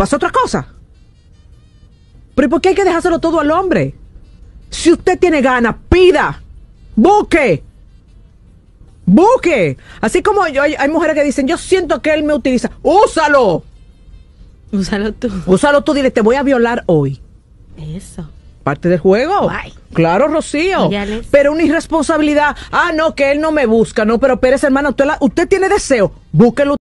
pasa otra cosa. Pero ¿por qué hay que dejárselo todo al hombre? Si usted tiene ganas, pida, busque, busque. Así como yo, hay, mujeres que dicen, yo siento que él me utiliza, úsalo. Úsalo tú. Úsalo tú, dile, te voy a violar hoy. Eso parte del juego. Claro, Rocío. Pero una irresponsabilidad. Ah, no, que él no me busca. No, pero Pérez, hermano, usted, usted tiene deseo. Búsquelo.